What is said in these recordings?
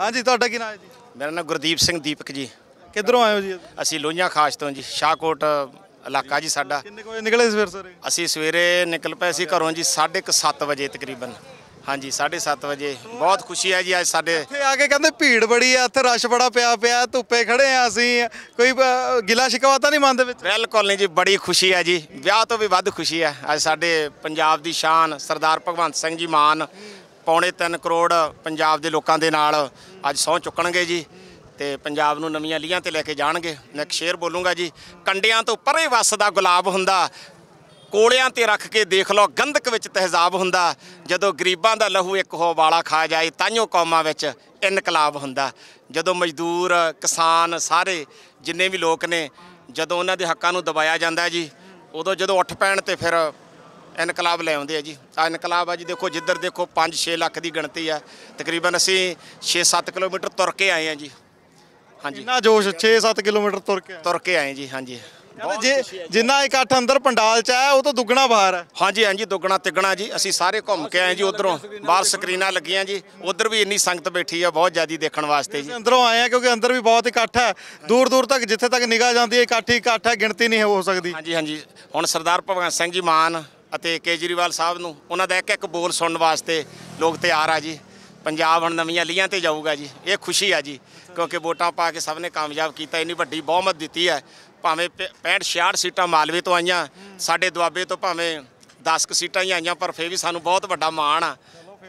ਹਾਂਜੀ ਤੁਹਾਡਾ ਕੀ ਨਾਮ ਹੈ ਜੀ ਮੇਰਾ ਨਾਮ ਗੁਰਦੀਪ ਸਿੰਘ ਦੀਪਕ ਜੀ ਕਿੱਧਰੋਂ ਆਏ ਹੋ ਜੀ ਅਸੀਂ ਲੋਹੀਆਂ ਖਾਸ ਤੋਂ ਜੀ ਸ਼ਾਹਕੋਟ ਇਲਾਕਾ ਜੀ ਸਾਡਾ ਕਿੰਨੇ ਵਜੇ ਨਿਕਲੇ ਸਵੇਰ ਸਵੇਰੇ ਅਸੀਂ ਸਵੇਰੇ ਨਿਕਲ ਪਏ ਸੀ ਘਰੋਂ ਜੀ 7:30 ਵਜੇ ਤਕਰੀਬਨ ਹਾਂਜੀ 7:30 ਵਜੇ ਬਹੁਤ ਖੁਸ਼ੀ ਹੈ ਜੀ ਅੱਜ ਸਾਡੇ ਇੱਥੇ ਆ ਕੇ ਕਹਿੰਦੇ ਭੀੜ ਬੜੀ ਆ ਇੱਥੇ ਰਸ਼ ਬੜਾ ਪਿਆ ਪਿਆ ਧੁੱਪੇ ਖੜੇ ਆ ਅਸੀਂ ਕੋਈ ਗਿਲਾ ਸ਼ਿਕਵਾ ਤਾਂ ਨਹੀਂ ਮਨ ਦੇ ਵਿੱਚ ਬਿਲਕੁਲ ਨਹੀਂ ਜੀ ਬੜੀ ਖੁਸ਼ੀ ਹੈ ਜੀ ਵਿਆਹ ਤੋਂ ਵੀ ਵੱਧ ਖੁਸ਼ੀ ਹੈ ਅੱਜ ਸਾਡੇ ਪੰਜਾਬ ਦੀ ਸ਼ਾਨ ਸਰਦਾਰ ਭਗਵੰਤ ਸਿੰਘ ਜੀ ਮਾਨ ਪੌਣੇ 3 ਕਰੋੜ ਪੰਜਾਬ ਦੇ ਲੋਕਾਂ ਦੇ ਨਾਲ ਅੱਜ ਸੌ ਚੁੱਕਣਗੇ ਜੀ ਤੇ ਪੰਜਾਬ ਨੂੰ ਨਵੀਆਂ ਲੀਹਾਂ ਤੇ ਲੈ ਕੇ ਜਾਣਗੇ ਮੈਂ ਇੱਕ ਸ਼ੇਰ ਬੋਲੂੰਗਾ ਜੀ ਕੰਡਿਆਂ ਤੋਂ ਪਰੇ ਵਸਦਾ ਗੁਲਾਬ ਹੁੰਦਾ ਕੋਲਿਆਂ ਤੇ ਰੱਖ ਕੇ ਦੇਖ ਲਓ ਗੰਧਕ ਵਿੱਚ ਤਹਿਜ਼ਾਬ ਹੁੰਦਾ ਜਦੋਂ ਗਰੀਬਾਂ ਦਾ ਲਹੂ ਇੱਕ ਹੋ ਵਾਲਾ ਖਾ ਜਾਏ ਤਾਈਓ ਕੌਮਾਂ ਵਿੱਚ ਇਨਕਲਾਬ ਹੁੰਦਾ ਜਦੋਂ ਮਜ਼ਦੂਰ ਕਿਸਾਨ ਸਾਰੇ ਜਿੰਨੇ ਵੀ ਲੋਕ ਨੇ ਜਦੋਂ ਉਹਨਾਂ ਦੇ ਹੱਕਾਂ ਨੂੰ ਦਬਾਇਆ ਜਾਂਦਾ ਜੀ ਉਦੋਂ ਜਦੋਂ ਉੱਠ ਪੈਣ ਤੇ ਫਿਰ ਇਨਕਲਾਬ ਲੈ ਆਉਂਦੇ ਆ ਜੀ ਆ ਇਨਕਲਾਬ ਆ ਜੀ ਦੇਖੋ ਜਿੱਧਰ ਦੇਖੋ 5-6 ਲੱਖ ਦੀ ਗਿਣਤੀ ਆ ਤਕਰੀਬਨ ਅਸੀਂ 6-7 ਕਿਲੋਮੀਟਰ ਤੁਰ ਕੇ ਆਏ ਆ ਜੀ ਹਾਂਜੀ ਇੰਨਾ ਜੋਸ਼ 6-7 ਕਿਲੋਮੀਟਰ ਤੁਰ ਕੇ ਤੁਰ ਕੇ ਆਏ ਜੀ ਹਾਂਜੀ ਜੇ ਜਿੰਨਾ ਇਕੱਠ ਅੰਦਰ ਪੰਡਾਲ ਚ ਆ ਉਹ ਤਾਂ ਦੁੱਗਣਾ ਬਾਹਰ ਹੈ ਹਾਂਜੀ ਹਾਂਜੀ ਦੁੱਗਣਾ ਤਿੱਗਣਾ ਜੀ ਅਸੀਂ ਸਾਰੇ ਘੁੰਮ ਕੇ ਆਏ ਜੀ ਉਧਰੋਂ ਬਾਹਰ ਸਕਰੀਨਾਂ ਲੱਗੀਆਂ ਜੀ ਉਧਰ ਵੀ ਇੰਨੀ ਸੰਗਤ ਬੈਠੀ ਆ ਬਹੁਤ ਜ਼ਿਆਦੀ ਦੇਖਣ ਵਾਸਤੇ ਜੀ ਅੰਦਰੋਂ ਆਏ ਆ ਕਿਉਂਕਿ ਅੰਦਰ ਵੀ ਬਹੁਤ ਇਕੱਠ ਹੈ ਦੂਰ ਦੂਰ ਤੱਕ ਜਿੱਥੇ ਤੱਕ ਨਿਗਾਹ ਜਾਂਦੀ ਹੈ ਇਕੱਠ ਹੀ ਇਕੱਠ ਹੈ ਗਿਣਤੀ ਨਹੀਂ ਹੋ ਸਕਦੀ ਹਾਂਜੀ ਹਾਂਜੀ ਹੁਣ ਸਰਦਾਰ ਭਗਵੰਤ ਸਿੰਘ ਜੀ ਮਾਨ ਅਤੇ ਕੇਜਰੀਵਾਲ ਸਾਹਿਬ ਨੂੰ ਉਹਨਾਂ ਦਾ ਇੱਕ ਇੱਕ ਬੋਲ ਸੁਣਨ ਵਾਸਤੇ ਲੋਕ ਤਿਆਰ ਆ ਜੀ ਪੰਜਾਬ ਹੁਣ ਨਵੀਆਂ ਲੀਆਂ ਤੇ ਜਾਊਗਾ ਜੀ ਇਹ ਖੁਸ਼ੀ ਆ ਜੀ ਕਿਉਂਕਿ ਵੋਟਾਂ ਪਾ ਕੇ ਸਭ ਨੇ ਕਾਮਯਾਬ ਕੀਤਾ ਇੰਨੀ ਵੱਡੀ ਬਹੁਮਤ ਦਿੱਤੀ ਹੈ ਭਾਵੇਂ 65 66 ਸੀਟਾਂ ਮਾਲਵੇ ਤੋਂ ਆਈਆਂ ਸਾਡੇ ਦੁਆਬੇ ਤੋਂ ਭਾਵੇਂ 10 ਸੀਟਾਂ ਹੀ ਆਈਆਂ ਪਰ ਫੇਰ ਵੀ ਸਾਨੂੰ ਬਹੁਤ ਵੱਡਾ ਮਾਣ ਆ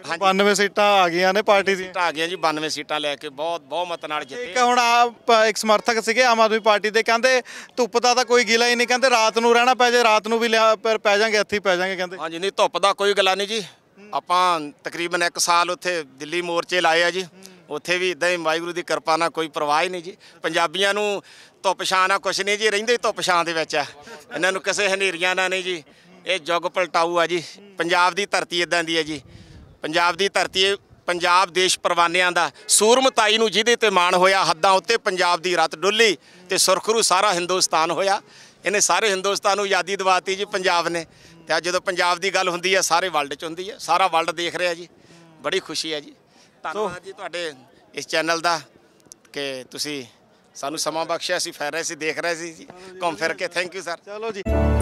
ਹਾਂਜੀ 92 ਸੀਟਾਂ ਆ ਗਈਆਂ ਨੇ ਪਾਰਟੀ ਦੀਆਂ ਸੀਟਾਂ ਆ ਗਈਆਂ ਜੀ 92 ਸੀਟਾਂ ਲੈ ਕੇ ਬਹੁਤ ਬਹੁਤ ਮਤ ਨਾਲ ਜਿੱਤੇ ਇੱਕ ਹੁਣ ਆ ਇੱਕ ਸਮਰਥਕ ਸੀਗੇ ਆਮ ਆਦਮੀ ਪਾਰਟੀ ਦੇ ਕਹਿੰਦੇ ਧੁੱਪ ਦਾ ਤਾਂ ਕੋਈ ਗਿਲਾ ਹੀ ਨਹੀਂ ਕਹਿੰਦੇ ਰਾਤ ਨੂੰ ਰਹਿਣਾ ਪੈ ਜੇ ਰਾਤ ਨੂੰ ਵੀ ਲਿਆ ਪਰ ਪੈ ਜਾਾਂਗੇ ਇੱਥੇ ਪੈ ਜਾਾਂਗੇ ਕਹਿੰਦੇ ਹਾਂਜੀ ਨਹੀਂ ਧੁੱਪ ਦਾ ਕੋਈ ਗਿਲਾ ਨਹੀਂ ਜੀ ਆਪਾਂ ਤਕਰੀਬਨ 1 ਸਾਲ ਉੱਥੇ ਦਿੱਲੀ ਮੋਰਚੇ ਲਾਏ ਆ ਜੀ ਉੱਥੇ ਵੀ ਇਦਾਂ ਹੀ ਵਾਹਿਗੁਰੂ ਦੀ ਕਿਰਪਾ ਨਾਲ ਕੋਈ ਪਰਵਾਹ ਹੀ ਨਹੀਂ ਜੀ ਪੰਜਾਬੀਆਂ ਨੂੰ ਧੁੱਪ ਛਾਂ ਨਾਲ ਕੁਛ ਨਹੀਂ ਜੀ ਰਹਿੰਦੇ ਧੁੱਪ ਛਾਂ ਦੇ ਵਿੱਚ ਆ ਇਹਨਾਂ ਨੂੰ ਕਿਸੇ ਹਨੇਰੀਆਂ ਨਾਲ ਨਹੀਂ ਜੀ ਇਹ ਜੁਗ ਪਲਟਾਊ ਆ ਜੀ ਪੰਜਾਬ ਦੀ ਧਰਤੀ ਇਦਾਂ ਦੀ ਹੈ ਜੀ ਪੰਜਾਬ ਦੀ ਧਰਤੀ ਪੰਜਾਬ ਦੇਸ਼ ਪਰਵਾਨਿਆਂ ਦਾ ਸੂਰਮਤਾਈ ਨੂੰ ਜਿਹਦੇ ਤੇ ਮਾਣ ਹੋਇਆ ਹੱਦਾਂ ਉੱਤੇ ਪੰਜਾਬ ਦੀ ਰਤ ਡੁੱਲੀ ਤੇ ਸੁਰਖਰੂ ਸਾਰਾ ਹਿੰਦੁਸਤਾਨ ਹੋਇਆ ਇਹਨੇ ਸਾਰੇ ਹਿੰਦੁਸਤਾਨ ਨੂੰ ਆਜ਼ਾਦੀ ਦਿਵਾਤੀ ਜੀ ਪੰਜਾਬ ਨੇ ਤੇ ਅੱਜ ਜਦੋਂ ਪੰਜਾਬ ਦੀ ਗੱਲ ਹੁੰਦੀ ਹੈ ਸਾਰੇ ਵਰਲਡ 'ਚ ਹੁੰਦੀ ਹੈ ਸਾਰਾ ਵਰਲਡ ਦੇਖ ਰਿਹਾ ਜੀ ਬੜੀ ਖੁਸ਼ੀ ਹੈ ਜੀ ਧੰਨਵਾਦ ਜੀ ਤੁਹਾਡੇ ਇਸ ਚੈਨਲ ਦਾ ਕਿ ਤੁਸੀਂ ਸਾਨੂੰ ਸਮਾਂ ਬਖਸ਼ਿਆ ਸੀ ਫੈਰ ਰਹੇ ਸੀ ਦੇਖ ਰਹੇ ਸੀ ਜੀ ਘੁੰਮ ਫਿਰ ਕੇ ਥੈਂਕ ਯੂ ਸਰ ਚਲੋ ਜੀ